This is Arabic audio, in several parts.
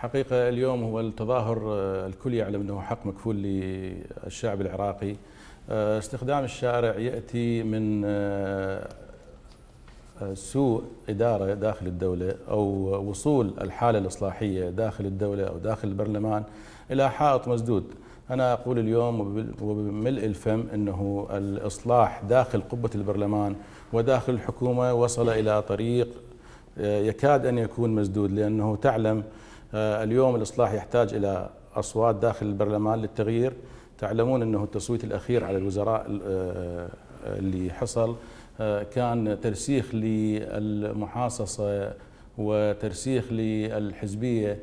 حقيقة اليوم هو التظاهر آه، الكل يعلم أنه حق مكفول للشعب العراقي آه، استخدام الشارع يأتي من آه، سوء إدارة داخل الدولة أو وصول الحالة الإصلاحية داخل الدولة أو داخل البرلمان إلى حائط مسدود أنا أقول اليوم وبملء الفم أنه الإصلاح داخل قبة البرلمان وداخل الحكومة وصل إلى طريق يكاد أن يكون مسدود لأنه تعلم آه، اليوم الإصلاح يحتاج إلى أصوات داخل البرلمان للتغيير تعلمون أنه التصويت الأخير على الوزراء آه، اللي حصل آه، كان ترسيخ للمحاصصة وترسيخ للحزبية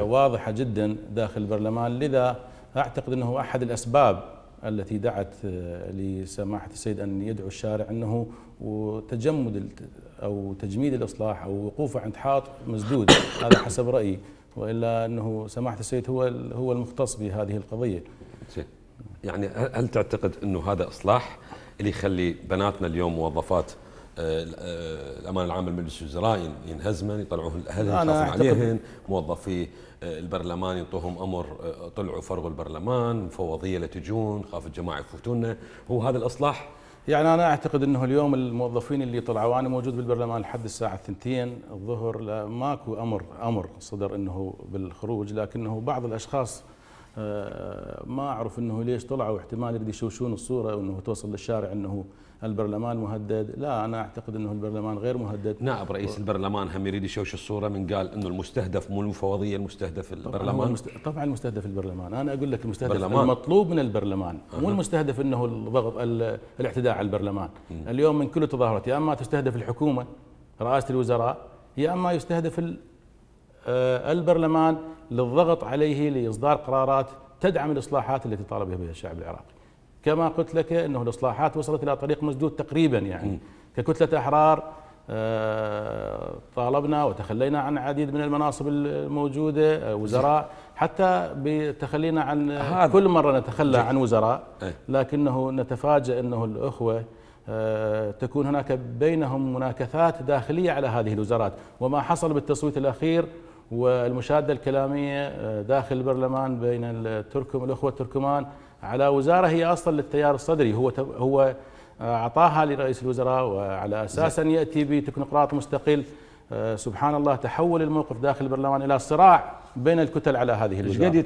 واضحة جدا داخل البرلمان لذا أعتقد أنه أحد الأسباب التي دعت لسماحة السيد أن يدعو الشارع أنه وتجمد او تجميد الاصلاح او وقوفه عند حائط مسدود هذا حسب رايي والا انه سماحه السيد هو هو المختص بهذه القضيه. يعني هل تعتقد انه هذا اصلاح اللي يخلي بناتنا اليوم موظفات آه، آه، الامانه العامه لمجلس الوزراء ينهزمن يطلعوهن الاهل يخافون عليهن موظفي آه، البرلمان يعطوهم امر طلعوا فرغوا البرلمان مفوضيه لا تجون خاف الجماعه يفوتونا هو هذا الاصلاح يعني انا اعتقد انه اليوم الموظفين اللي طلعوا انا موجود بالبرلمان لحد الساعه الثنتين الظهر ماكو امر امر صدر انه بالخروج لكنه بعض الاشخاص ما اعرف انه ليش طلعوا احتمال يريد يشوشون الصوره وانه توصل للشارع انه البرلمان مهدد لا انا اعتقد انه البرلمان غير مهدد نائب رئيس و... البرلمان هم يريد يشوش الصوره من قال انه المستهدف مو المفوضيه المستهدف البرلمان طبعا, طبعا المستهدف البرلمان انا اقول لك المستهدف برلمان. المطلوب من البرلمان أه. مو المستهدف انه الضغط ال... الاعتداء على البرلمان م. اليوم من كل تظاهرات يا اما تستهدف الحكومه رئاسه الوزراء يا اما يستهدف ال... آه، البرلمان للضغط عليه لاصدار قرارات تدعم الاصلاحات التي طالب بها الشعب العراقي. كما قلت لك انه الاصلاحات وصلت الى طريق مسدود تقريبا يعني ككتله احرار آه، طالبنا وتخلينا عن عديد من المناصب الموجوده آه، وزراء حتى بتخلينا عن كل مره نتخلى عن وزراء لكنه نتفاجا انه الاخوه تكون هناك بينهم مناكثات داخليه على هذه الوزارات وما حصل بالتصويت الاخير والمشاده الكلاميه آه، داخل البرلمان بين التركم الاخوه التركمان على وزاره هي اصلا للتيار الصدري هو هو آه، اعطاها لرئيس الوزراء وعلى اساس ان ياتي بتكنقراط مستقل آه، سبحان الله تحول الموقف داخل البرلمان الى صراع بين الكتل على هذه الوزاره